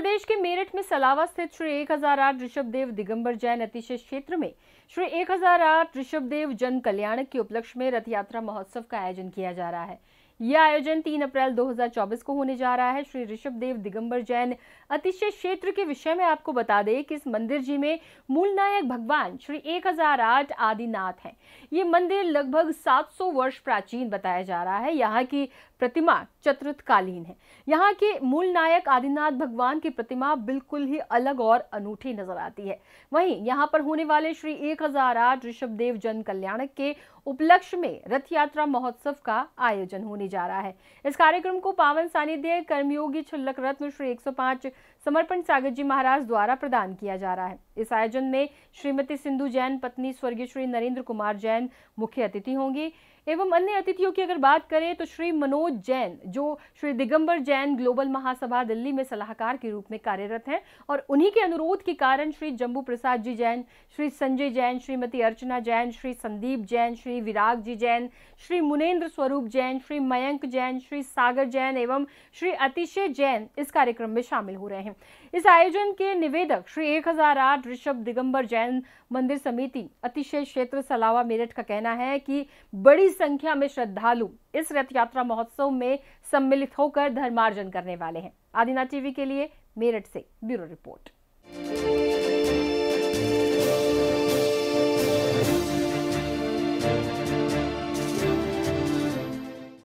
प्रदेश के मेरठ में सलावा स्थित श्री एक हजार आठ देव दिगंबर जैन अतिशय क्षेत्र में श्री एक हजार आठ देव जन कल्याण के उपलक्ष्य में रथ यात्रा महोत्सव का आयोजन किया जा रहा है यह आयोजन 3 अप्रैल 2024 को होने जा रहा है श्री ऋषभ देव दिगंबर जैन अतिशय क्षेत्र के विषय में आपको बता दें कि इस मंदिर जी में मूल नायक भगवान श्री 1008 आदिनाथ हैं ये मंदिर लगभग 700 वर्ष प्राचीन बताया जा रहा है यहाँ की प्रतिमा चतुर्थकालीन है यहाँ के मूल नायक आदिनाथ भगवान की प्रतिमा बिल्कुल ही अलग और अनूठी नजर आती है वहीं यहाँ पर होने वाले श्री 1008 ऋषभ देव जन कल्याणक के उपलक्ष्य में रथ यात्रा महोत्सव का आयोजन होने जा रहा है इस कार्यक्रम को पावन सानिध्य कर्मयोगी छुल्लक रत्न श्री 105 समर्पण सागर जी महाराज द्वारा प्रदान किया जा रहा है इस आयोजन में श्रीमती सिंधु जैन पत्नी स्वर्गीय श्री नरेंद्र कुमार जैन मुख्य अतिथि होंगी एवं अन्य अतिथियों की अगर बात करें तो श्री मनोज जैन जो श्री दिगंबर जैन ग्लोबल महासभा दिल्ली में सलाहकार के रूप में कार्यरत हैं और उन्हीं के अनुरोध के कारण श्री जम्बू प्रसाद जी जैन श्री संजय जैन श्रीमती अर्चना जैन श्री संदीप जैन श्री विराग जी जैन श्री मुनेन्द्र स्वरूप जैन श्री मयंक जैन श्री सागर जैन एवं श्री अतिशय जैन इस कार्यक्रम में शामिल हो रहे हैं हैं इस आयोजन के निवेदक श्री एक हजार आठ ऋषभ दिगंबर जैन मंदिर समिति अतिशय क्षेत्र सलावा मेरठ का कहना है कि बड़ी संख्या में श्रद्धालु इस रथ यात्रा महोत्सव में सम्मिलित होकर धर्मार्जन करने वाले हैं आदिना टीवी के लिए मेरठ से ब्यूरो रिपोर्ट